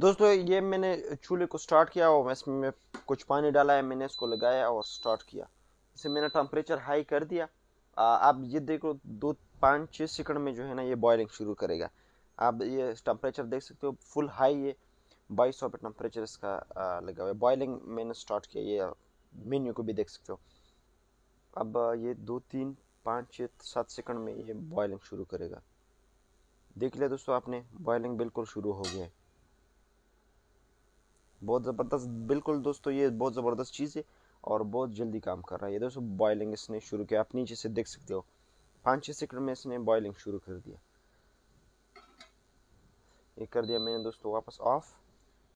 दोस्तों ये मैंने चूल्हे को स्टार्ट किया और इसमें मैं कुछ पानी डाला है मैंने इसको लगाया और स्टार्ट किया इसे मैंने टेम्परेचर हाई कर दिया आ, आप ये देखो दो पाँच छः सेकंड में जो है ना ये बॉयलिंग शुरू करेगा आप ये टेम्परेचर देख सकते हो फुल हाई ये बाईस सौ पे टेम्परेचर इसका लगा हुआ है बॉयलिंग मैंने स्टार्ट किया ये मेन्यू को भी देख सकते हो अब ये दो तीन पाँच छः सात सेकंड में ये बॉयलिंग शुरू करेगा देख लिया दोस्तों आपने बॉयलिंग बिल्कुल शुरू हो गया है बहुत ज़बरदस्त बिल्कुल दोस्तों ये बहुत ज़बरदस्त चीज़ है और बहुत जल्दी काम कर रहा है ये दोस्तों बॉयलिंग इसने शुरू किया अपनी नीचे से देख सकते हो पाँच छः सेकंड में इसने बॉयलिंग शुरू कर दिया ये कर दिया मैंने दोस्तों वापस ऑफ़